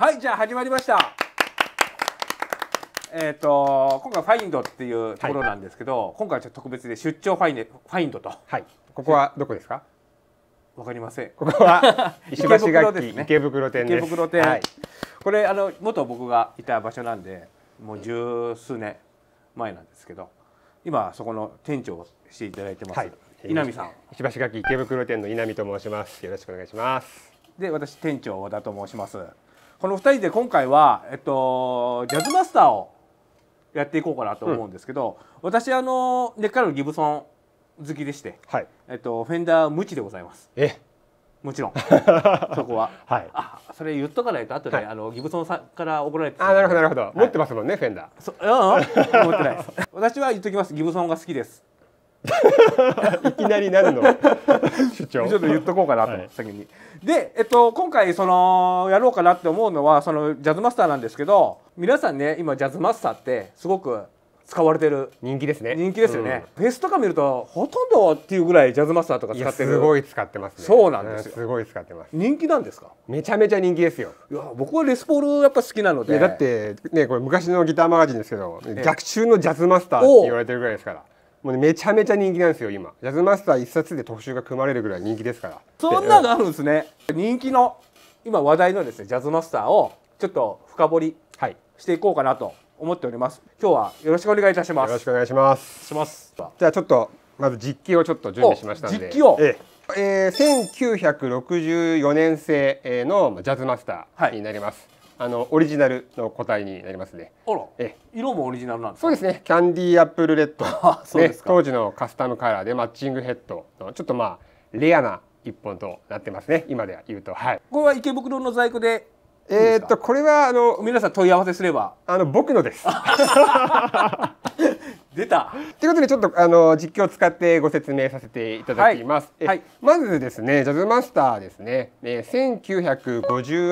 はいじゃあ始まりましたえっと今回ファインドっていうところなんですけど、はい、今回ちょっと特別で出張ファインファインドとはいここはどこですかわかりませんここは 石橋楽器池袋店、す。池袋店、はい、これあの元僕がいた場所なんでもう十数年前なんですけど今そこの店長をしていただいてます、はい、稲見さん石橋楽器池袋店の稲見と申しますよろしくお願いしますで私店長小田と申しますこの2人で今回は、えっと、ジャズマスターをやっていこうかなと思うんですけど、うん、私あの根っからのギブソン好きでして、はい、えっと、フェンダー無知でございます。えもちろん そこは、はい、あそれ言っとかないと後で、はい、あのギブソンさんから怒られてあなるほどなるほど、はい、持ってますもんねフェンダーそうん持ってないです私は言っときますギブソンが好きです いきなりなるの 主張ちょっと言っとこうかなと、はい、先にで、えっと、今回そのやろうかなって思うのはそのジャズマスターなんですけど皆さんね今ジャズマスターってすごく使われてる人気ですね人気ですよね、うん、フェスとか見るとほとんどっていうぐらいジャズマスターとか使ってるすごい使ってます、ね、そうなんですよ、すごい使ってます人気なんですかめちゃめちゃ人気ですよいや僕はレスポールやっぱ好きなのでだってねこれ昔のギターマガジンですけど、逆襲のジャズマスターって言われてるぐらいですからもう、ね、めちゃめちゃ人気なんですよ今ジャズマスター一冊で特集が組まれるぐらい人気ですからそんなのあるんですね、うん、人気の今話題のですねジャズマスターをちょっと深掘りしていこうかなと思っております、今日はよろしくお願いいたしますよろしくお願いしますしますじゃあちょっとまず実機をちょっと準備しましたので実機をえええー、1964年製のジャズマスターになります、あのオリジナルの個体になりますね。え色もオリジナルなんそうですね。キャンディーアップルレッド、ね、当時のカスタムカラーでマッチングヘッドのちょっとまあレアな一本となってますね。今では言うと、はい。これは池袋の在庫でえー、っとこれはあの皆さん問い合わせすればあの僕のです 出たということでちょっとあの実況を使ってご説明させていただきます、はい、まずですねジャズマスターですね、えー、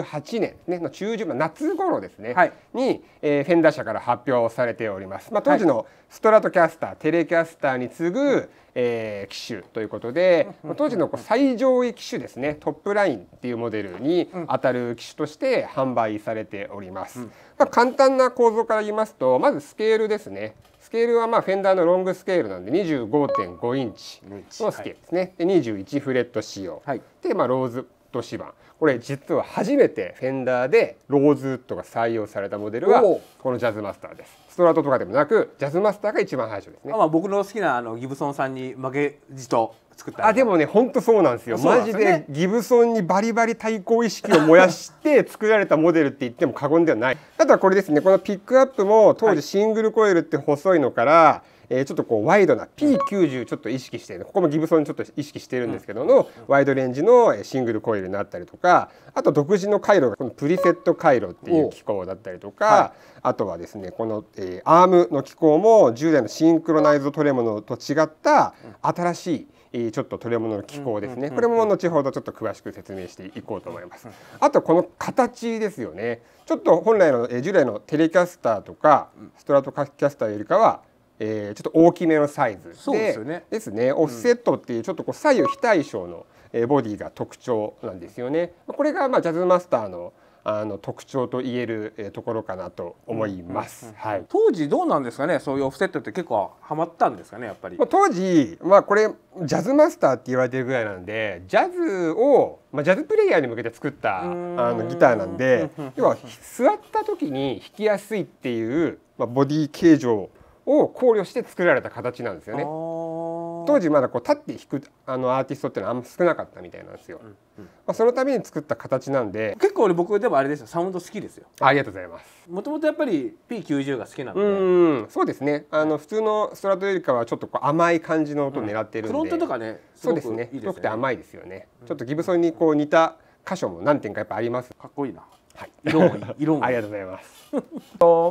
1958年ねの中旬夏頃ですね、はい、に、えー、フェンダー社から発表されております、まあ、当時のストラトキャスター、テレキャスターに次ぐ、えー、機種ということで、当時のこう最上位機種ですねトップラインっていうモデルに当たる機種として販売されております、まあ、簡単な構造から言いますとまずスケールですねスケールはまあフェンダーのロングスケールなんで25.5インチのスケールですね、はい、で21フレット仕様、はい、で、まあ、ローズウッド指板これ実は初めてフェンダーでローズウッドが採用されたモデルがこのジャズマスターです。ストラトとかでもなくジャズマスターが一番最初ですね。まあ僕の好きなあのギブソンさんに負けじと作ったあでもね本当そうなんですよ、ね、マジでギブソンにバリバリ対抗意識を燃やして 作られたモデルって言っても過言ではないあとはこれですねこのピックアップも当時シングルコイルって細いのから、はいえー、ちょっとこうワイドな P90 ちょっと意識してここもギブソンちょっと意識してるんですけどのワイドレンジのシングルコイルになったりとかあと独自の回路がこのプリセット回路っていう機構だったりとか、はい、あとはですねこの、えー、アームの機構も従来のシンクロナイズドトレモノと違った新しいちょっとトレモノの機構ですねこれも後ほどちょっと詳しく説明していこうと思いますあとこの形ですよねちょっと本来の従来のテレキャスターとかストラトキャスターよりかはえー、ちょっと大きめのサイズそうですねですねオフセットっていうちょっとこう左右非対称のボディが特徴なんですよね。これがまあジャズマスターのあの特徴と言えるところかなと思います、はい、当時どうなんですかねそういうオフセットって結構ハマったんですかねやっぱり、まあ、当時、まあ、これジャズマスターって言われてるぐらいなんでジャズを、まあ、ジャズプレイヤーに向けて作ったあのギターなんで要は座った時に弾きやすいっていう、まあ、ボディ形状を考慮して作られた形なんですよね。当時まだこう立って弾くあのアーティストってのはあんま少なかったみたいなんですよ、うんうん、まあ、そのために作った形なんで結構俺僕でもあれですよサウンド好きですよありがとうございますもともとやっぱり P90 が好きなんでうんそうですねあの普通のストラトよりかはちょっとこう甘い感じの音を狙ってるんで、うん、フロントとかねそうですね、ね、太くて甘いですよね、うん、ちょっとギブソンにこう似た箇所も何点かやっぱありますかっこいいなはい、色もいい色もありがとうございます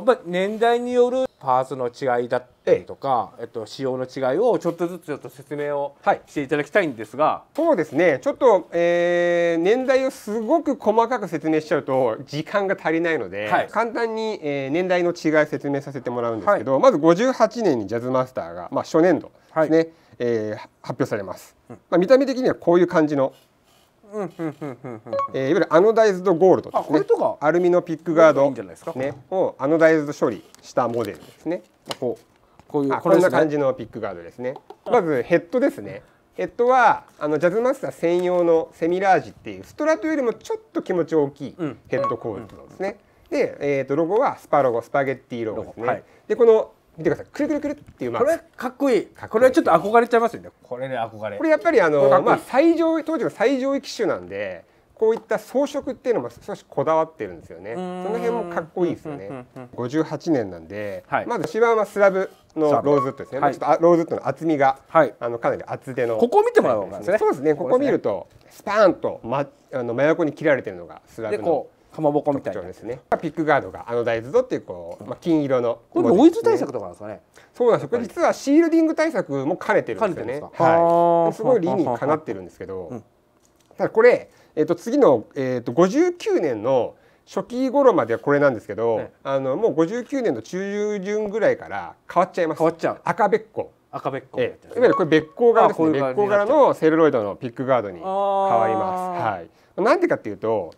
まあ、年代によるパーツの違いだったりとか、ええっと、仕様の違いをちょっとずつちょっと説明をしていただきたいんですが、はい、そうですねちょっと、えー、年代をすごく細かく説明しちゃうと時間が足りないので、はい、簡単に、えー、年代の違い説明させてもらうんですけど、はい、まず58年にジャズマスターが、まあ、初年度ですね、えー、発表されます、うん、まあ、見た目的にはこういう感じのえー、いわゆるアノダイズドゴールドですねアルミのピックガード、ね、をアノダイズド処理したモデルですねこうこういうこ、ね,、んな感じのピックガードですねまずヘッドですねヘッドはあのジャズマスター専用のセミラージっていうストラトよりもちょっと気持ち大きいヘッドコールドですね、で、えー、とロゴはスパロゴスパゲッティロゴですね、はい、でこの見てくださいくるくるくるっていうマークこれかっこいいこれはちょっと憧れちゃいますよねこれね憧れこれやっぱりあのまあ最上当時の最上位機種なんでこういった装飾っていうのも少しこだわってるんですよねその辺もかっこいいですよね58年なんで、はい、まず一番はスラブのローズウッドですね、はい、ちょっとローズウッドの厚みが、はい、あのかなり厚手のここ見てもらおうか、ね、そうですねここ見るとスパーンと、ま、あの真横に切られてるのがスラブのかまぼこみたいなですねピックガードがあの大豆とっていうこう、まあ、金色の、ね、これノイズ対策とかですかねそうなんですこれ実はシールディング対策も兼ねてるんですよねはいすごい理にかなってるんですけどただこれ、えー、と次の、えー、と59年の初期頃まではこれなんですけど、はあのもう59年の中旬ぐらいから変わっちゃいます変わっちゃう赤べっこ赤べっこ、ええ、いわゆるこれべっ甲柄ですねべっ甲柄のセルロイドのピックガードに変わりますはいなんでかっていうと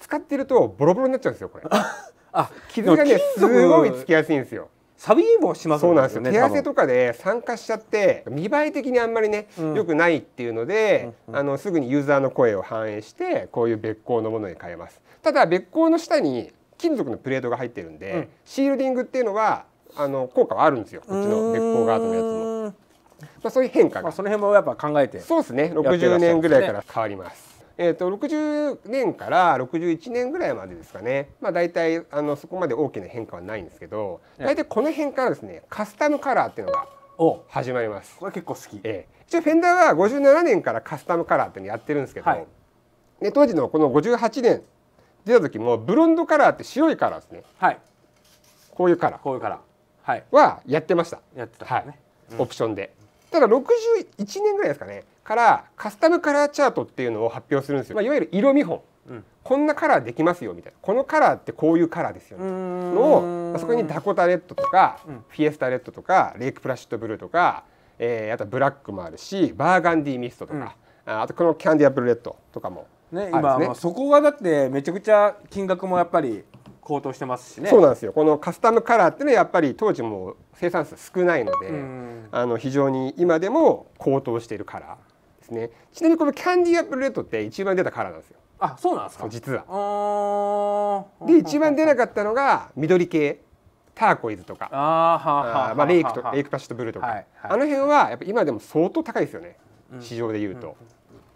使ってるとボロボロになっちゃうんですよこれあ傷がねすごいつきやすいんですよ錆びもします、ね、そうなんですよ手汗とかで酸化しちゃって見栄え的にあんまりね、うん、よくないっていうので、うんうん、あのすぐにユーザーの声を反映してこういうべっ甲のものに変えますただべっ甲の下に金属のプレートが入ってるんで、うん、シールディングっていうのはあの効果はあるんですよこっちのべっ甲ガードのやつも。まあ、そういう変化が、まあ、その辺もやっぱ考えてそうですね60年ぐらいから変わりますえーと、60年から61年ぐらいまでですかね、まあ、大体あのそこまで大きな変化はないんですけど大体この辺からですねカスタムカラーっていうのが始まりますこれ結構好き、えー、一応フェンダーは57年からカスタムカラーっていうのやってるんですけど、はい、で当時のこの58年出た時もブロンドカラーって白いカラーですね、はい、こういうカラーこういうカラー、はい、はやってましたやってた、ね、はい、うん、オプションでただ61年ぐらいですかねからカスタムカラーチャートっていうのを発表するんですよ、まあ、いわゆる色見本、うん、こんなカラーできますよみたいなこのカラーってこういうカラーですよみたいなのをそこにダコタレッドとか、うん、フィエスタレッドとかレイクプラシットブルーとか、えー、あとブラックもあるしバーガンディーミストとか、うん、あとこのキャンディアップルレッドとかもね、ね今そこがだってめちゃくちゃ金額もやっぱり高騰してますしねそうなんですよこのカスタムカラーってのはやっぱり当時も生産数少ないのであの非常に今でも高騰しているカラー。ですねちなみにこのキャンディーアップルレッドって一番出たカラーなんですよあそうなんですか実はで一番出なかったのが緑系ターコイズとかあまあ、レイクとレイクパシットブルーとか、はいはい、あの辺はやっぱ今でも相当高いですよね、うん、市場でいうと、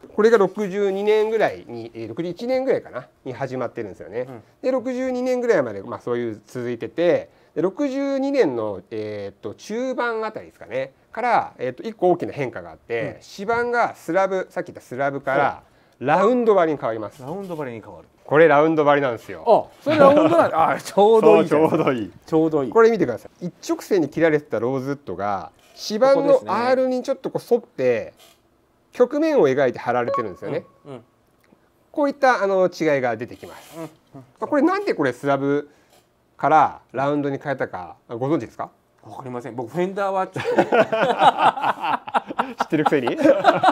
うん、これが62年ぐらいに61年ぐらいかなに始まってるんですよね、うん、で62年ぐらいまで、まあ、そういう続いてて62年の、えーと、中盤あたりですかねから、えーと、一個大きな変化があって、うん、指板がスラブさっき言ったスラブからラウンド張りに変わります。ラウンド張りに変わるこれラウンド張りなんですよ。あ、それラウンドなん。あ、ちょうどいい。ちょうどいい。ちょうどいい。これ見てください。一直線に切られてたローズウッドが指板の R にちょっとこう沿って曲面を描いて貼られてるんですよね。うんうん、こういったあの違いが出てきます。うん、これなんでこれスラブからラウンドに変えたかご存知ですかわかりません僕フェンダーはちょっと 知ってるくせに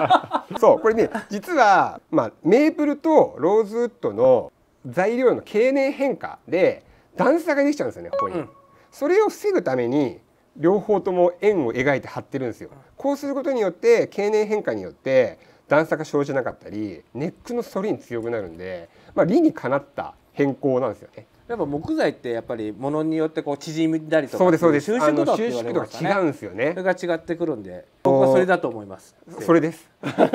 そうこれね実は、まあ、メープルとローズウッドの材料の経年変化で段差ができちゃうんですよねここに、うん、それを防ぐために両方とも円を描いて貼ってるんですよこうすることによって経年変化によって段差が生じなかったりネックの反りに強くなるんで、まあ、理にかなった変更なんですよねやっぱ木材ってやっぱりものによってこう縮んだりとかそうですそうです収縮度って言違うんですよねそれが違ってくるんで僕はそれだと思いますそれですシを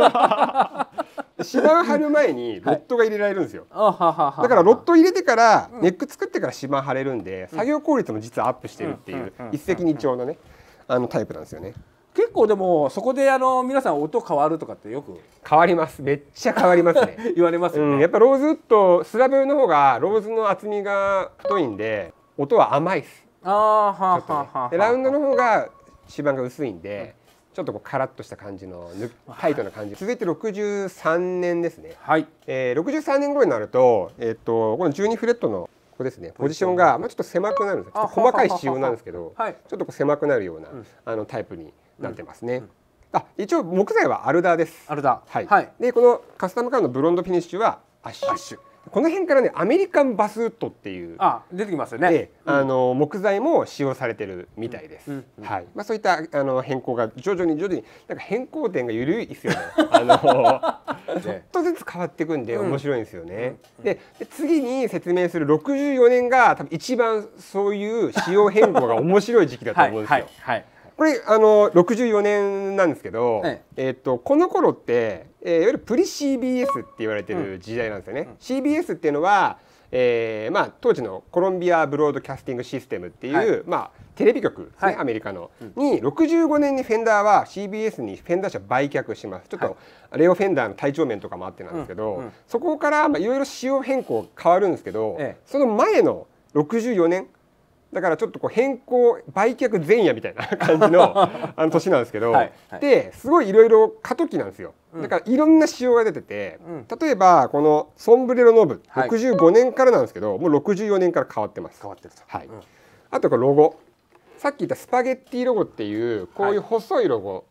張る前にロットが入れられるんですよ、はい、だからロット入れてから、ネック作ってからシマ張れるんで、うん、作業効率も実はアップしてるっていう、一石二鳥のねあのタイプなんですよね結構でもそこであの皆さん音変わるとかってよく変わりますめっちゃ変わりますね 言われますよね、うん、やっぱローズウッドスラブの方がローズの厚みが太いんで音は甘いですああはあ、はあ、はあ、ラウンドの方が芝が薄いんで、ちょっとこうカラッとした感じのタイトな感じ続いて63年ですね、はいえー、63年頃になると,、えー、っとこの12フレットのここですねポジションが、まちょっと狭くなるんですちょっと細かい仕様なんですけど、ちょっと狭くなるような、あのタイプになってますね。あ一応木材はアルダーです。アルダー、はい、はい、でこのカスタムカーのブロンドフィニッシュはアッシュ。この辺からねアメリカンバスウッドっていうあ出てきますよね、あの木材も使用されてるみたいです、うんうん、はいまあ、そういったあの変更が徐々に徐々になんか変更点が緩いですよね あのちょっとずつ変わっていくんで面白いんですよね、で次に説明する64年が多分一番そういう仕様変更が面白い時期だと思うんですよ。はいはいはいこれあの64年なんですけど、はい、えー、とこの頃ってえー、いわゆるプリ CBS って言われてる時代なんですよね。うんうん、CBS っていうのは、えーまあ、当時のコロンビアブロードキャスティングシステムっていう、はい、まあ、テレビ局ですね、はい、アメリカの、に65年にフェンダーは CBS にフェンダー社売却しますちょっと、レオ・フェンダーの体調面とかもあってなんですけど、うんうん、そこからいろいろ仕様変更変わるんですけど、ええ、その前の64年だからちょっとこう変更売却前夜みたいな 感じのあの年なんですけど、はいはい、ですごいいろいろ過渡期なんですよ、うん、だからいろんな仕様が出てて、うん、例えばこのソンブレロノブ、はい、65年からなんですけどもう64年から変わってます変わってるはい、うん、あとこれロゴさっき言ったスパゲッティロゴっていうこういう細いロゴ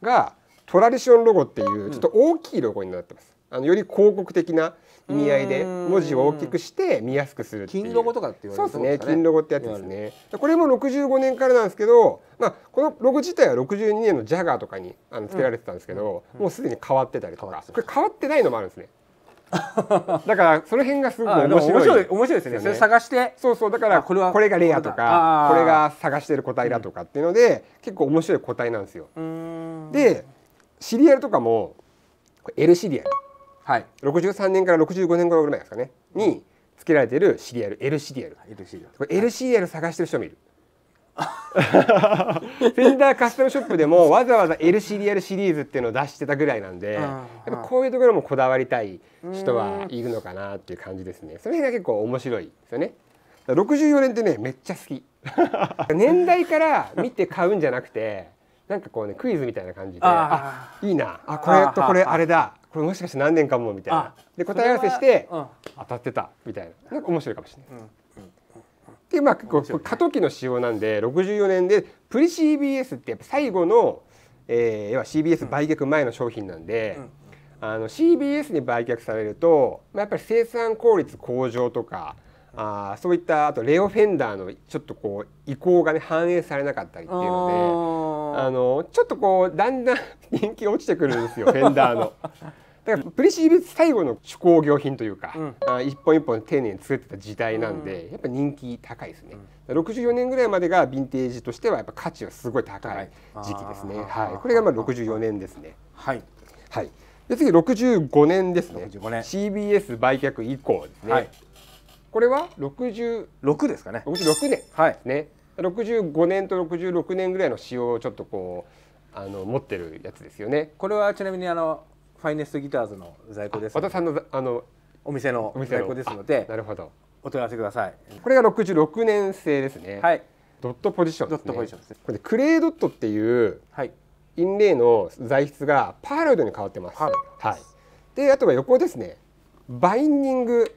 が、トラディションロゴっていうちょっと大きいロゴになってます、あのより広告的な意味合いで文字を大きくして見やすくするっていう金ロゴとかって言われて、ね、そうですね金ロゴってやつですねこれも65年からなんですけど、まあ、このロゴ自体は62年のジャガーとかにあの付けられてたんですけど、うん、もうすでに変わってたりとかこれ変わってないのもあるんですねだからその辺がすごく面白い面白い面白いですね、ね、それ探してそうそうだからこれはこれがレアとかこれが探してる個体だとかっていうので、うん、結構面白い個体なんですよでシリアルとかもこれ L シリアルはい、63年から65年頃ぐらいですかねに付けられてるシリアル L シリアル L シリアルこれ L シリアル探してる人もいる フェンダーカスタムショップでも わざわざ L シリアルシリーズっていうのを出してたぐらいなんでやっぱこういうところもこだわりたい人はいるのかなっていう感じですねその辺が結構面白いですよね64年ってねめっちゃ好き 年代から見て買うんじゃなくてなんかこうねクイズみたいな感じであいいなあこれとこれあれだこれもしかして何年かもみたいなで答え合わせして、うん、当たってたみたいななんか面白いかもしれない。うんでまあ、こう過渡期の仕様なんで64年でプリ CBS ってやっぱ最後の、えー、要は CBS 売却前の商品なんで、うん、あの CBS に売却されると、まあ、やっぱり生産効率向上とかあそういったあとレオ・フェンダーのちょっとこう意向がね反映されなかったりっていうのであのちょっとこうだんだん 人気が落ちてくるんですよフェンダーの。だからプリシーブ最後の手工業品というか、うん、一本一本丁寧に作ってた時代なんで、うん、やっぱ人気高いですね、うん、64年ぐらいまでがヴィンテージとしてはやっぱ価値がすごい高い時期ですね、はい、これがまあ64年ですねはい、はい、で次65年ですね CBS 売却以降ですね、はいこれは66ですかね66年はいね65年と66年ぐらいの仕様をちょっとこうあの持ってるやつですよねこれはちなみにあのファイネストギターズの在庫です和田さんのあのお店の在庫ですのでなるほどお問い合わせくださいこれが66年製ですねはいドットポジションね、ドットポジションです、ね、これクレードットっていうはい、インレイの材質がパーロイドに変わってますはいであとは横ですねバインディング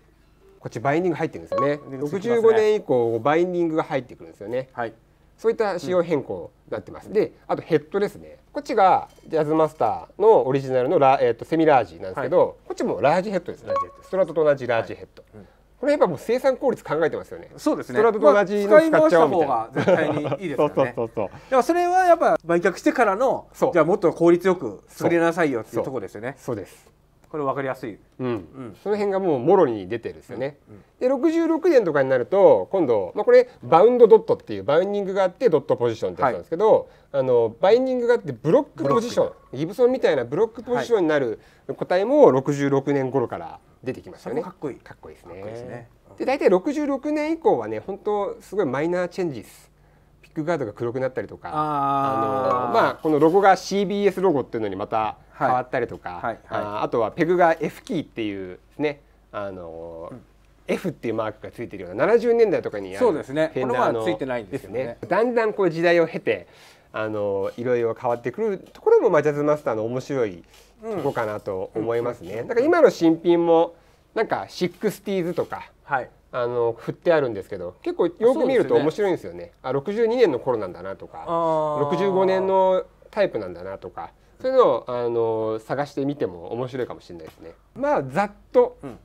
こっちバインディング入ってるんですよね六十五年以降バインディングが入ってくるんですよね、はい、そういった仕様変更になってます、うん、であとヘッドですねこっちがジャズマスターのオリジナルのラ、えーと、セミラージなんですけど、はい、こっちもラージヘッドですねストラトと同じラージヘッド、はいうんこれやっぱもう生産効率考えてますよね。そうですね。ストラトと同じの使っちゃおうみたいな。まあ、使い回した方が絶対にいいですよね。そうそうそうそう。でもそれはやっぱ売却してからのじゃあもっと効率よく作りなさいよっていうところですよね。そうです。これ分かりやすい、うん、うん、その辺がもうもろに出てるんですよね。で66年とかになると今度、まあ、これバウンドドットっていうバウンディングがあってドットポジションってやつなんですけど、はい、あのバインディングがあってブロックポジションギブソンみたいなブロックポジションになる個体も66年頃から出てきましたよね。かっこいいかっこいいですねで大体66年以降はね本当すごいマイナーチェンジですックガードが黒くなったりとかあの、まあ、このロゴが CBS ロゴっていうのにまた変わったりとか、はいはい、ああとはペグが F キーっていうねあの、うん F っていうマークがついてるような70年代とかにやるそうですねフェンダーのついてないんですよね、だんだんこう時代を経てあのいろいろ変わってくるところも、マジャズマスターの面白いとこかなと思いますね、うんうん、だから今の新品もなんか 60s とか、はい、あの振ってあるんですけど結構よく見ると面白いんですよね、ね、あ62年の頃なんだなとか65年のタイプなんだなとかそういうのをあの探してみても面白いかもしれないですね。まあざっと、うん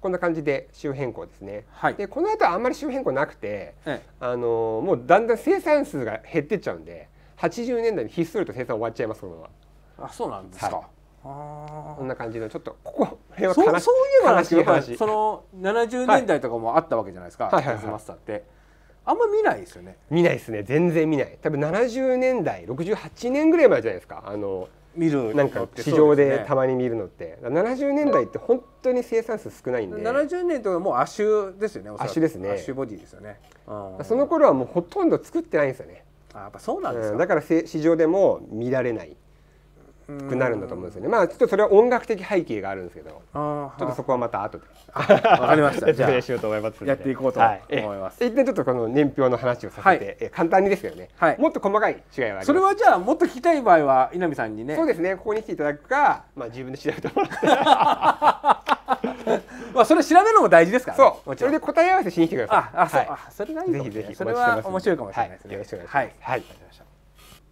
こんな感じで周辺更ですね、はい、でこの後はあんまり周辺更なくて、ええ、あのもうだんだん生産数が減ってっちゃうんで80年代にひっそりと生産終わっちゃいますこのままあそうなんですか、はいこんな感じのちょっとここれは悲しそういえば話その70年代とかもあったわけじゃないですか、はい、はいはマスターってあんま見ないですよね見ないですね全然見ない多分70年代68年ぐらい前じゃないですかあの見るなんか市場でたまに見るのって、ね、70年代って本当に生産数少ないんで70年とかもう亜種ですよね亜種ですね亜種ボディですよね、うん、その頃はもうほとんど作ってないんですよねあやっぱそうなんですか、うん、だから市場でも見られないくなるんだと思うんですよね。まあちょっとそれは音楽的背景があるんですけど、ちょっとそこはまた後で。わかりました。じゃあしようと思いますやっていこうと思います。一点ちょっとこの年表の話をさせて、簡単にですけどね、もっと細かい違いはあります。それはじゃあもっと聞きたい場合は稲見さんにね。そうですね。ここに来ていただくか、まあ自分で調べてもらって。まあそれ調べるのも大事ですから、そうそれで答え合わせしに来てくださいああ,、はい、あそれがいいぜひぜひそれは面白いかもしれないですね、よろしくお願いしますはい、はい、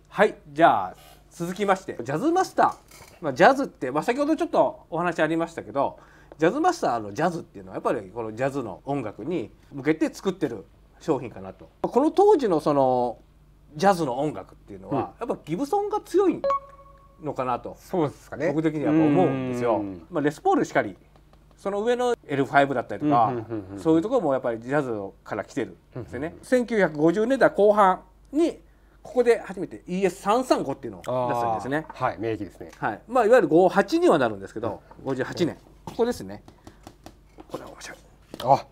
はい、じゃあ続きましてジャズマスター、まあ、ジャズって、まあ、先ほどちょっとお話ありましたけどジャズマスターのジャズっていうのはやっぱりこのジャズの音楽に向けて作ってる商品かなとこの当時のそのジャズの音楽っていうのは、うん、やっぱギブソンが強いのかなとそうですか、ね、僕的には思うんですよ。まあ、レスポールしかりその上の L5 だったりとか、そういうところもやっぱりジャズから来てるんですよね。1950年代後半にここで初めて ES335 っていうのを出すんですねはい名機ですね、はいまあ、いわゆる58にはなるんですけど、うん、58年ここですねこれ面白いあ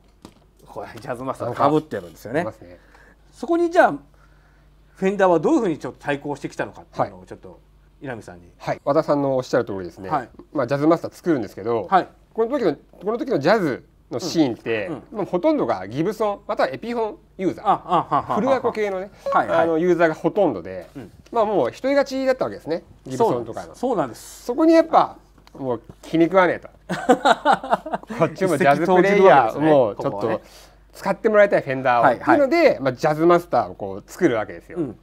これジャズマスターかぶってるんですよね、ね、そこにじゃあフェンダーはどういうふうにちょっと対抗してきたのかっていうのをちょっと稲見さんに、はい、和田さんのおっしゃる通りですね、はい、まあ、ジャズマスター作るんですけど、はい、この時のこの時のジャズのシーンって、うんうん、ほとんどがギブソンまたはエピホンユーザーフルアコ系のね、はいはい、あのユーザーがほとんどで、うん、まあもう独り勝ちだったわけですねギブソンとかのそうなんですそこにやっぱもう気に食わねえと こっちもジャズプレイヤー、もうちょっと使ってもらいたいフェンダーを、はいはい、っていうので、まあ、ジャズマスターをこう作るわけですよ、うん、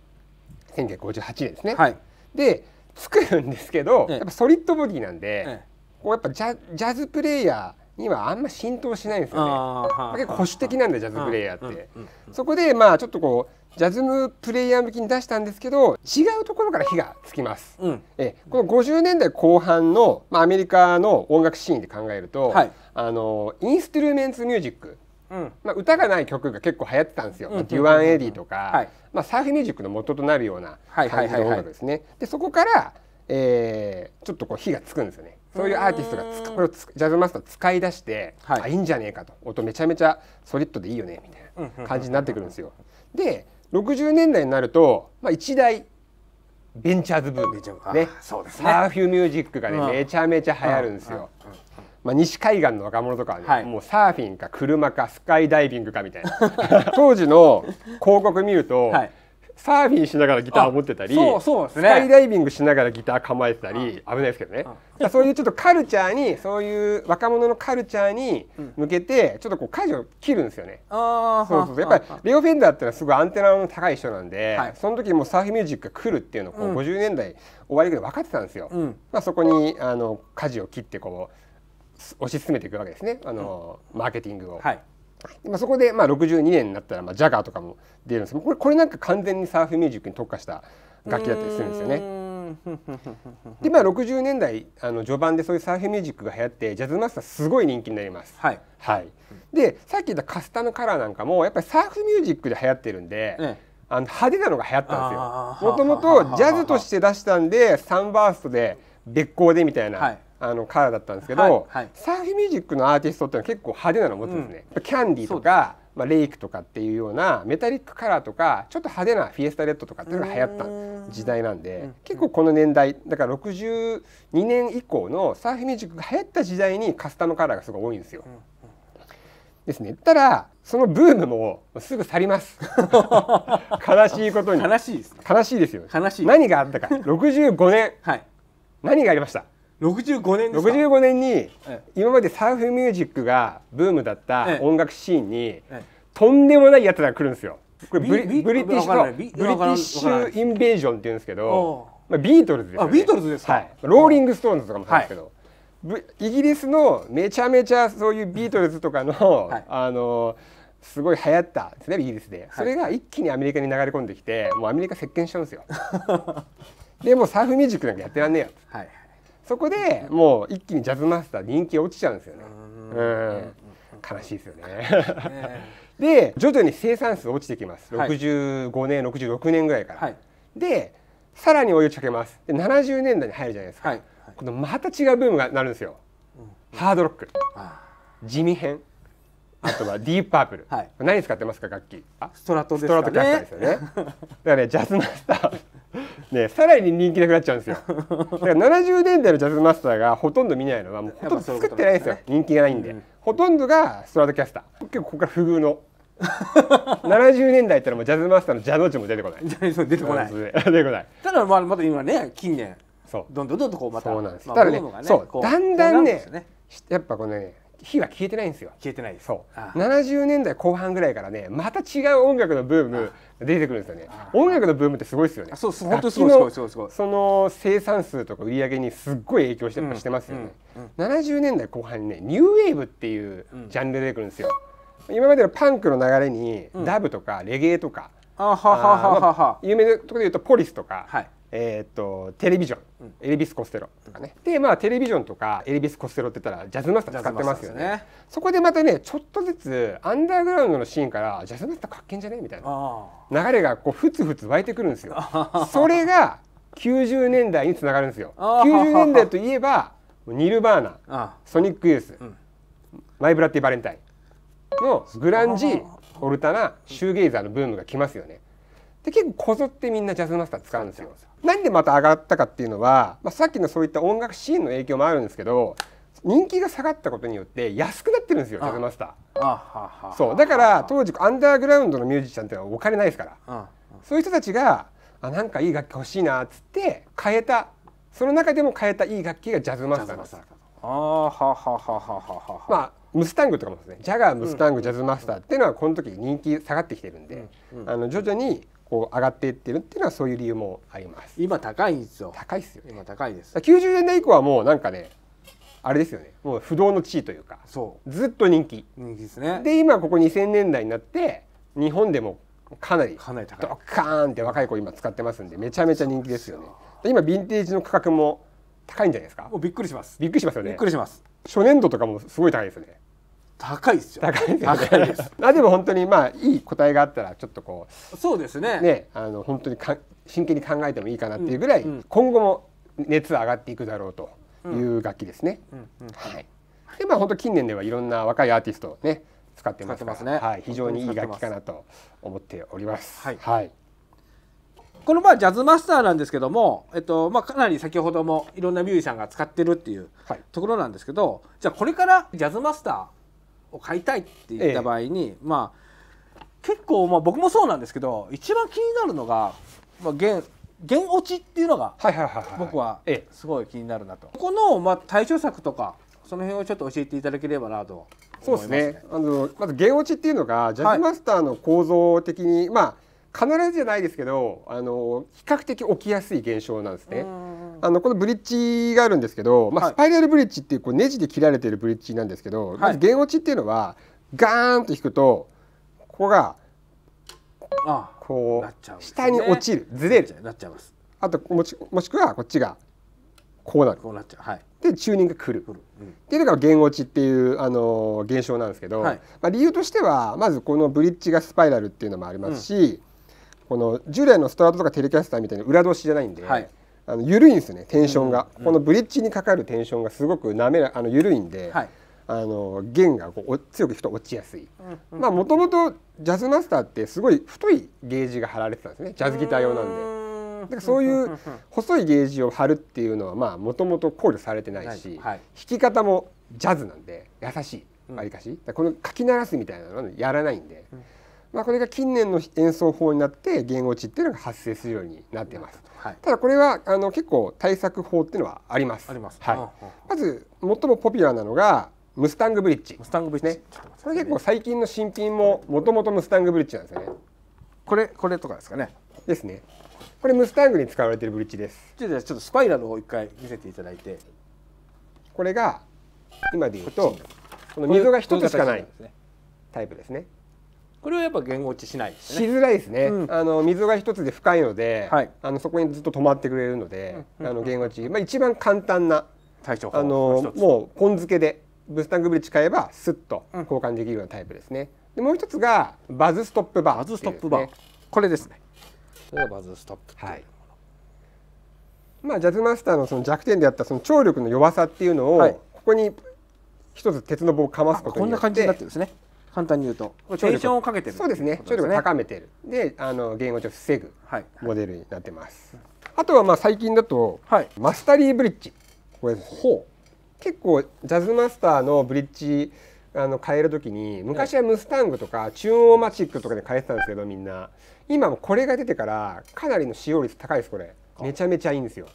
1958年ですね、はい、で作るんですけど、やっぱソリッドボディなんで、ええ、こうやっぱジャジャズプレイヤーにはあんま浸透しないんですよね。結構保守的なんでジャズプレイヤーって。そこでまあちょっとこうジャズムプレイヤー向きに出したんですけど違うところから火がつきます、うん、えこの50年代後半の、まあ、アメリカの音楽シーンで考えると、はい、あのインストゥルメンツミュージック、うん、まあ、歌がない曲が結構流行ってたんですよ。デュアン・エディとか、はい、まあ、サーフミュージックの元となるような感じの音楽ですね。でそこから、えー、ちょっとこう火がつくんですよね。そういうアーティストがこれをジャズマスター使い出して、はい、あいいんじゃねえかと音めちゃめちゃソリッドでいいよねみたいな感じになってくるんですよ。で60年代になると、まあ、一大ベンチャーズブームねそうですねサーフミュージックがね、うん、めちゃめちゃ流行るんですよ。うんうんまあ、西海岸の若者とかはね、はい、もうサーフィンか車かスカイダイビングかみたいな 当時の広告見ると、はいサーフィンしながらギターを持ってたりそうそうです、ね、スカイダイビングしながらギター構えてたり危ないですけどねそういうちょっとカルチャーにそういう若者のカルチャーに向けてちょっとこう舵を切るんですよね。あそうそうやっぱりレオ・フェンダーってのはすごいアンテナの高い人なんで、はい、その時もサーフィンミュージックが来るっていうのをこう50年代終わりぐらい分かってたんですよ。うん、まあ、そこにあの舵を切ってこう推し進めていくわけですねあの、うん、マーケティングを。はいまあ、そこでまあ62年になったらまあジャガーとかも出るんですけどこれこれなんか完全にサーフミュージックに特化した楽器だったりするんですよね。でまあ60年代あの序盤でそういうサーフミュージックが流行ってジャズマスターすごい人気になります。はい、はい、でさっき言ったカスタムカラーなんかもやっぱりサーフミュージックで流行ってるんで。うんあの派手なのが流行ったんですよ。もともとジャズとして出したんでサンバーストで別行でみたいなあのカラーだったんですけど、はい、サーフミュージックのアーティストってのは結構派手なの持つんですね、うん、キャンディーとか、まあ、レイクとかっていうようなメタリックカラーとかちょっと派手なフィエスタレッドとかっていうのが流行った時代なんで結構この年代だから62年以降のサーフミュージックが流行った時代にカスタムカラーがすごい多いんですよ。ですね。たらそのブームもすぐ去ります。悲しいことに。悲しいです、ね、悲しいですよ。悲しい。何があったか。65年。はい。何がありました。65年ですか65年に今までサーフミュージックがブームだった音楽シーンにとんでもないやつが来るんですよ。これブリブリティッシュブリティッシュインベージョンっていうんですけど、まあ、ビートルズですよ、ね、あビートルズですか、はい、ローリング・ストーンズとかもそうですけど、はい、イギリスのめちゃめちゃそういうビートルズとかの、はい、あのすごい流行ったですねイギリスで、それが一気にアメリカに流れ込んできてもうアメリカ席巻しちゃうんですよ でもサーフミュージックなんかやってらんねえよ、はいそこでもう一気にジャズマスター人気落ちちゃうんですよね。うん悲しいですよねで徐々に生産数落ちてきます、65年66年ぐらいから。はい、でさらに追い打ちかけますで70年代に入るじゃないですか、はい、はい、また違うブームがなるんですよ、うん、ハードロック地味編。あとはディープパープル、はい、何使ってますか楽器ストラトですかねストラトキャスターですよねだからねジャズマスターねさらに人気なくなっちゃうんですよだから70年代のジャズマスターがほとんど見ないのはもうほとんど作ってないんですよ、ね、人気がないんで、うん、ほとんどがストラトキャスター結構ここから不遇の70 年代ってのはジャズマスターのジャノジも出てこない出てこない出てこないただまあまだ今ね近年そうどんどんどんどんこうまたそうなんです、まあ、ただねね、そうだんだんね、ね、やっぱこのね火は消えてないんですよ消えてないそう70年代後半ぐらいからねまた違う音楽のブーム出てくるんですよね音楽のブームってすごいですよねそう本当にすごいすごいすごいその生産数とか売り上げにすっごい影響して,、うん、してますよね、うんうん、70年代後半にねニューウェーブっていうジャンル出てくるんですよ、今までのパンクの流れに、ダブとかレゲエとか、有名なところで言うとポリスとか、はい、えっとテレビジョン、エリビス・コステロとかね、でまあテレビジョンとかエリビス・コステロって言ったらジャズマスター使ってますよね、ね、そこでまたねちょっとずつアンダーグラウンドのシーンからジャズマスターかっけんじゃねみたいな流れがこうふつふつ湧いてくるんですよそれが90年代につながるんですよ90年代といえばニルバーナソニック・ユース、うん、マイ・ブラッディ・バレンタインのグランジオルタナシューゲイザーのブームが来ますよねで結構こぞってみんなジャズマスター使うんですよ何でまた上がったかっていうのは、まあ、さっきのそういった音楽シーンの影響もあるんですけど人気が下がったことによって安くなってるんですよジャズマスターそうだから当時アンダーグラウンドのミュージシャンってのはお金ないですからそういう人たちがあなんかいい楽器欲しいなっつって変えたその中でも変えたいい楽器がジャズマスターなんですあははははははまあムスタングとかもですねジャガームスタング、ジャズマスターっていうのはこの時人気下がってきてるんで、あの徐々にこう上がっていってるっていうのはそういう理由もあります今高いんですよ高いっすよ、ね、今高いです90年代以降はもうなんかねあれですよねもう不動の地位というかそうずっと人気人気ですねで今ここ2000年代になって日本でもかなりかなり高いドカーンって若い子今使ってますんでめちゃめちゃ人気ですよね今ヴィンテージの価格も高いんじゃないですかもうびっくりしますびっくりしますよねびっくりします初年度とかもすごい高いですね高いですよ。高いです、ね、あでも本当にまあいい答えがあったらちょっとこうそうですねねあの本当にか真剣に考えてもいいかなっていうぐらい、うんうん、今後も熱上がっていくだろうという楽器ですね。はい。でまあ本当近年ではいろんな若いアーティストをね使ってますからす、ね、はい、非常にいい楽器かなと思っております。はい、はいこのまあジャズマスターなんですけども、えっとまあ、かなり先ほどもいろんなミュージシャンが使ってるっていうところなんですけど、はい、じゃあこれからジャズマスターを買いたいって言った場合に、ええ、まあ結構、まあ、僕もそうなんですけど一番気になるのが、まあ、現現落ちっていうのが僕はすごい気になるなと、この、まあ、対処策とかその辺をちょっと教えていただければなと、ね、そうですねあのまず現落ちっていうのがジャズマスターの構造的に、はい、まあ必ずじゃないですけどあの比較的起きやすい現象なんですね。あのこのブリッジがあるんですけど、まあ、スパイラルブリッジっていうこうネジで切られてるブリッジなんですけど、はい、まず弦落ちっていうのはガーンと引くとここがこう下に落ちるずれるあともしもしくはこっちがこうなるこうなっちゃう、はい、でチューニングが来る、うん、っていうのが弦落ちっていうあの現象なんですけど、はい、まあ、理由としてはまずこのブリッジがスパイラルっていうのもありますし、うんこの従来のストラトとかテレキャスターみたいな裏通しじゃないんで、はい、あの緩いんですよねテンションが、うん、このブリッジにかかるテンションがすごく滑らあの緩いんで、はい、あの弦がこう強く弾くと落ちやすい、うん、まあもともとジャズマスターってすごい太いゲージが貼られてたんですねジャズギター用なんで。だからそういう細いゲージを張るっていうのはまあもともと考慮されてないし、弾き方もジャズなんで優しいわりかし、うこのかき鳴らすみたいなのやらないんで、まあ、これが近年の演奏法になって言語値っていうのが発生するようになってます。はい、ただこれはあの結構対策法っていうのはあります。あります。はい。まず最もポピュラーなのがムスタングブリッジ。ムスタングブリッジね。これ結構最近の新品ももともとムスタングブリッジなんですよね。これこれとかですかね。ですね。これムスタングに使われているブリッジです。じゃちょっとスパイラルを一回見せていただいて。これが今で言うとこの溝が一つしかないタイプですね。これはやっぱ言語落ちしないですねしづらいですね、うん、あの溝が一つで深いので、はい、あのそこにずっと止まってくれるので、うんあの言語落ち、まあ、一番簡単な対処法あのもう根付けでブースタングブリッジ買えばスッと交換できるようなタイプですね、でもう一つがバズストップバー、ね、バズストップバーこれですねこれがバズストップはいまあ、ジャズマスターのその弱点であったその張力の弱さっていうのを、はい、ここに一つ鉄の棒をかますことによってこんな感じになってるんですね簡単に言うとテンションをかけてるそうですね聴力を高めてるであの言語を防ぐモデルになってます、あとはまあ最近だと、マスタリーブリッジこれです結構ジャズマスターのブリッジあの変える時に昔はムスタングとかチューンオーマチックとかで変えてたんですけどみんな今もこれが出てからかなりの使用率高いですこれめちゃめちゃいいんですよ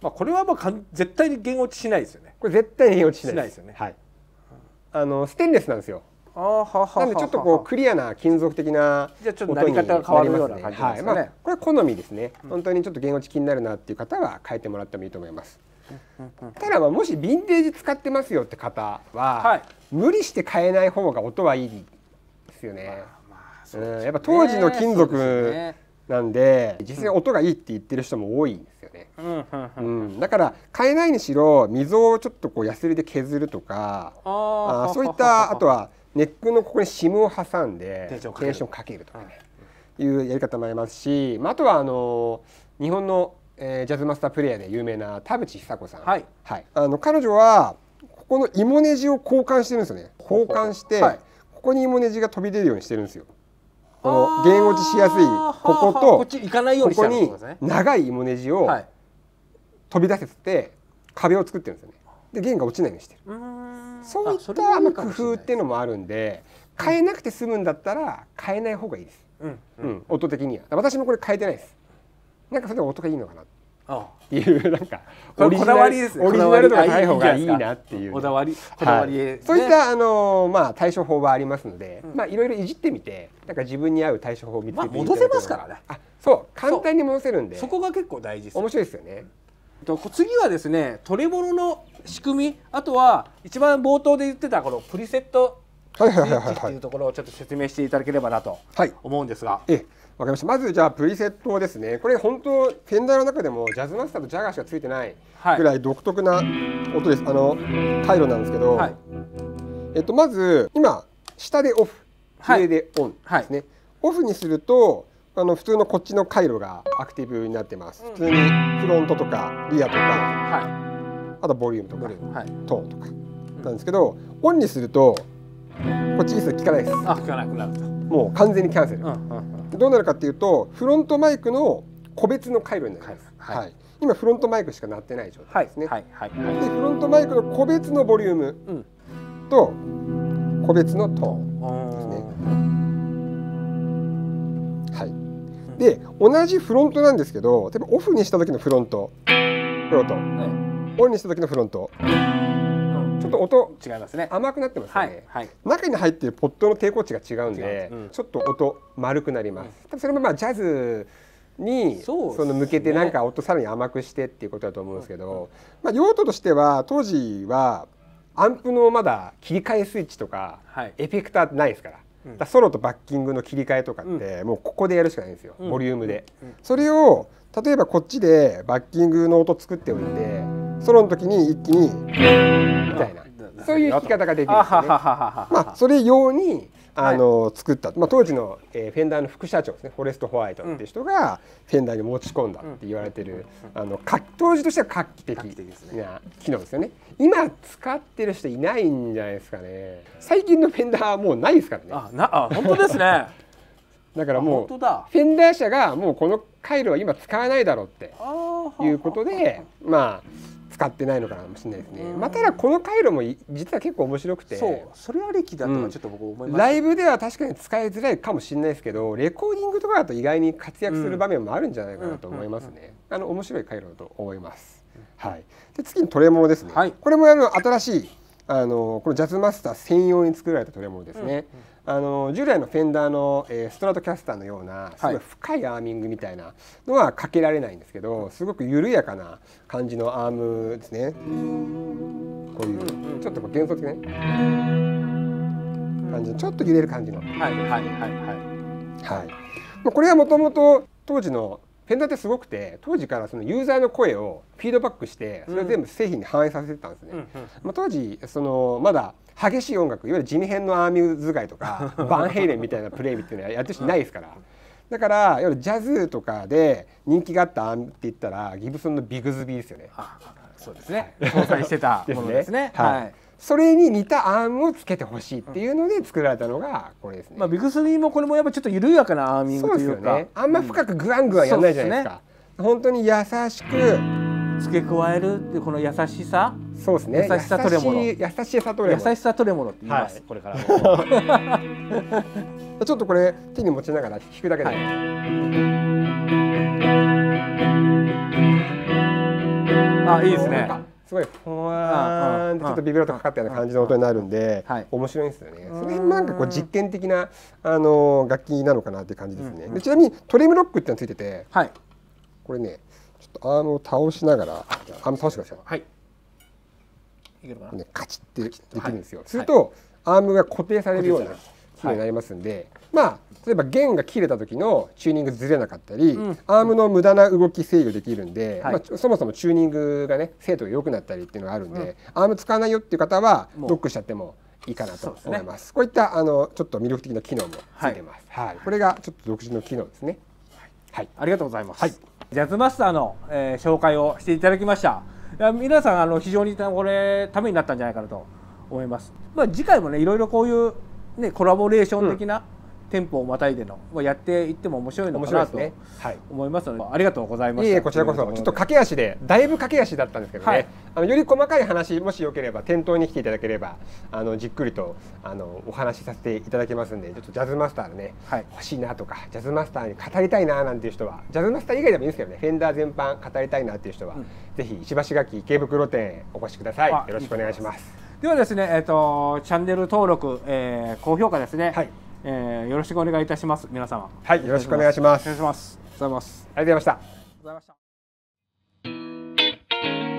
まあこれはもう絶対に弦落ちしないですよねこれ絶対に弦落ちしないですよねはいあのステンレスなんですよなんでちょっとこうクリアな金属的な音になりますね。はい、まあこれは好みですね。本当にちょっと原落ち気になるなっていう方は変えてもらってもいいと思います。ただまあもしヴィンテージ使ってますよって方は、無理して変えない方が音はいいですよね。うん、やっぱ当時の金属なんで実際音がいいって言ってる人も多いんですよね。うんだから変えないにしろ溝をちょっとこうヤスリで削るとかあそういったあとはネックのここに SIM を挟んでテンションかけるとかね、いうやり方もありますし、まあ、あとはあの日本の、えー、ジャズマスタープレイヤーで有名な田淵久子さん、はい、はい、あの彼女はここのイモネジを交換してるんですよね交換して、ここにイモネジが飛び出るようにしてるんですよ。この弦落ちしやすいこことここに長いイモネジを飛び出せて壁を作ってるんですよね。で弦が落ちないようにしてる。うそういった工夫っていうのもあるんで変えなくて済むんだったら変えない方がいいです、うん、うん、音的には私もこれ変えてないですなんかそれ音がいいのかなっていうなんかわりですね。オリジナルとかない方がいいなっていうこだわりこだわり、ね、そういったあのまあ対処法はありますので、まあいろいろいじってみてなんか自分に合う対処法を見つけて戻せますからねあそう簡単に戻せるんでそこが結構大事面白いですよね次はですねトレボロの仕組みあとは一番冒頭で言ってたこのプリセットスイッチっていうところをちょっと説明していただければなと思うんですが。はいえわかりましたまずじゃあプリセットですねこれ本当フェンダーの中でもジャズマスターとジャガーしかついてないぐらい独特な音です、はい、あの回路なんですけど、はい、えっと、まず今下でオフ上でオンですね、はい、オフにするとあの普通のこっちの回路がアクティブになってます普通にフロントとかリアとか、はい、あとボリュームとかトーンとかなんですけど、オンにするとこっちにると聞かないですあ聞かなくなるもう完全にキャンセル、どうなるかっていうとフロントマイクの個別の回路になります、はい今フロントマイクしか鳴ってない状態ですね、はいはいでフロントマイクの個別のボリュームと個別のトーンですね、はいで同じフロントなんですけど例えばオフにした時のフロントフロント、はいオンにした時のフロント、ちょっと音違いますね甘くなってますよね、はいはい、中に入ってるポットの抵抗値が違うんで、うん、ちょっと音丸くなります、うん、それもまあジャズにその向けてなんか音さらに甘くしてっていうことだと思うんですけど、まあ、用途としては当時はアンプのまだ切り替えスイッチとか、エフェクターってないですから。だソロとバッキングの切り替えとかってもうここでやるしかないんですよ、ボリュームで、それを例えばこっちでバッキングの音作っておいてソロの時に一気にみたいなそういう弾き方ができるんですね。まあ、それ用にあの作った、まあ、当時の、えー、フェンダーの副社長ですねフォレスト・ホワイトっていう人がフェンダーに持ち込んだって言われてる、あの当時としては画期的な機能ですよね今使ってる人いないんじゃないですかね最近のフェンダーはもうないですからねあなあ本当ですね だからもう本当だフェンダー社がもうこの回路は今使わないだろうっていうことでまあ使ってないのかもしれないですね、まあ、ただこの回路も実は結構面白くてそうそれは歴だとかちょっと僕思います、うん、ライブでは確かに使いづらいかもしれないですけどレコーディングとかだと意外に活躍する場面もあるんじゃないかなと思いますね、あの面白い回路だと思います、はい、で次にトレモですね、はい、これもあの新しいあのこのジャズマスター専用に作られたトレモですね、うんあの従来のフェンダーの、えー、ストラトキャスターのようなすごい深いアーミングみたいなのはかけられないんですけど、すごく緩やかな感じのアームですね。こういうちょっとこう幻想的ね感じのちょっと揺れる感じの。はいはいはいはい。はい。まあ、これはもともと当時のフェンダーってすごくて当時からそのユーザーの声をフィードバックしてそれを全部製品に反映させてたんですね。まあ、当時そのまだ激しい音楽いわゆる地味編のアーミューズ街とか バンヘイレンみたいなプレイっていうのはやってる人いないですから。だからジャズとかで人気があったって言ったらギブソンのビグズビーですよね。そうですね。搭載してた ものですね。すねはい。それに似たアームをつけてほしいっていうので作られたのがこれですね。まあビグスビーもこれもやっぱちょっと緩やかなアーミングというか、ね、あんま深くグワングワンやらないじゃないですか。すね、本当に優しく。付け加えるってこの優しさそうですね優しさトレモロ優しさトレモロ優しさトレモロって言います、はい、これから ちょっとこれ手に持ちながら弾くだけで、はい、あいいですねすごいほわーんちょっとビブラートかかったような感じの音になるんで、はい、面白いんですよね。その辺なんかこう実験的なあの楽器なのかなっていう感じですね。うんうん、ちなみにトレムロックってのついてて、はい、これねあの倒しながらあの倒してください。はい。いけるかな。ねカチってできるんですよ。すると、アームが固定されるような機能になりますんで、まあ例えば弦が切れた時のチューニングずれなかったり、アームの無駄な動き制御できるんで、まあそもそもチューニングがね精度が良くなったりっていうのがあるんで、アーム使わないよっていう方はロックしちゃっても。いいかなと思います。こういったあのちょっと魅力的な機能もついてます。はい、これがちょっと独自の機能ですね。はい、ありがとうございます。はいジャズマスターの、えー、紹介をしていただきました。皆さんあの非常にこれためになったんじゃないかなと思います。まあ、次回もねいろいろこういうねコラボレーション的な、店舗をまたいでのやっていっても面白いのかなと思いますので、はい、ありがとうございましたこちらこそちょっと駆け足でだいぶ駆け足だったんですけどね、はい、あのより細かい話もしよければ店頭に来ていただければあのじっくりとあのお話しさせていただきますんでちょっとジャズマスターのね、はい、欲しいなとかジャズマスターに語りたいななんていう人はジャズマスター以外でもいいんですけどねフェンダー全般語りたいなっていう人は、うん、ぜひ石橋垣池袋店お越しくださいよろしくお願いしますではですねえっ、ー、とチャンネル登録、えー、高評価ですね、はいえー、よろしくお願いいたします皆様はいよろしくお願いしますお願いしますございますありがとうございましたございました